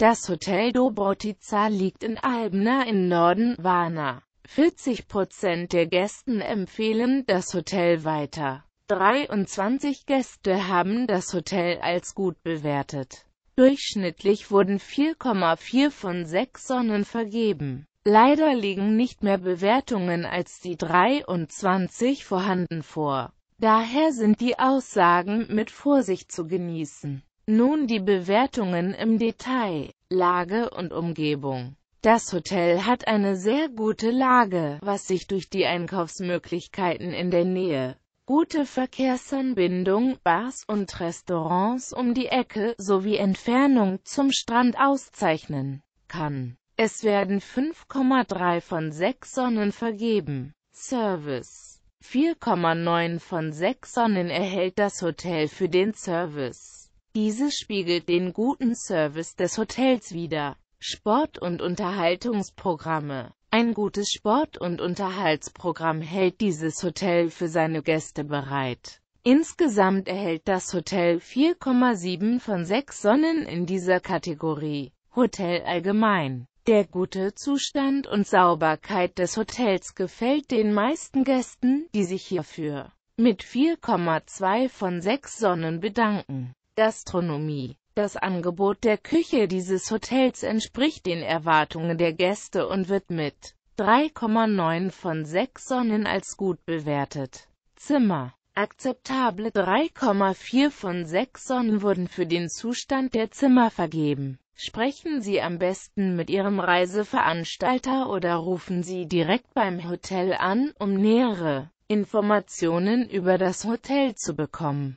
Das Hotel Dobrotica liegt in Albna im Norden, Warna. 40 Prozent der Gästen empfehlen das Hotel weiter. 23 Gäste haben das Hotel als gut bewertet. Durchschnittlich wurden 4,4 von 6 Sonnen vergeben. Leider liegen nicht mehr Bewertungen als die 23 vorhanden vor. Daher sind die Aussagen mit Vorsicht zu genießen. Nun die Bewertungen im Detail, Lage und Umgebung. Das Hotel hat eine sehr gute Lage, was sich durch die Einkaufsmöglichkeiten in der Nähe, gute Verkehrsanbindung, Bars und Restaurants um die Ecke sowie Entfernung zum Strand auszeichnen kann. Es werden 5,3 von 6 Sonnen vergeben. Service 4,9 von 6 Sonnen erhält das Hotel für den Service. Diese spiegelt den guten Service des Hotels wider. Sport- und Unterhaltungsprogramme Ein gutes Sport- und Unterhaltsprogramm hält dieses Hotel für seine Gäste bereit. Insgesamt erhält das Hotel 4,7 von 6 Sonnen in dieser Kategorie. Hotel allgemein. Der gute Zustand und Sauberkeit des Hotels gefällt den meisten Gästen, die sich hierfür mit 4,2 von 6 Sonnen bedanken. Gastronomie das Angebot der Küche dieses Hotels entspricht den Erwartungen der Gäste und wird mit 3,9 von 6 Sonnen als gut bewertet. Zimmer Akzeptable 3,4 von 6 Sonnen wurden für den Zustand der Zimmer vergeben. Sprechen Sie am besten mit Ihrem Reiseveranstalter oder rufen Sie direkt beim Hotel an, um nähere Informationen über das Hotel zu bekommen.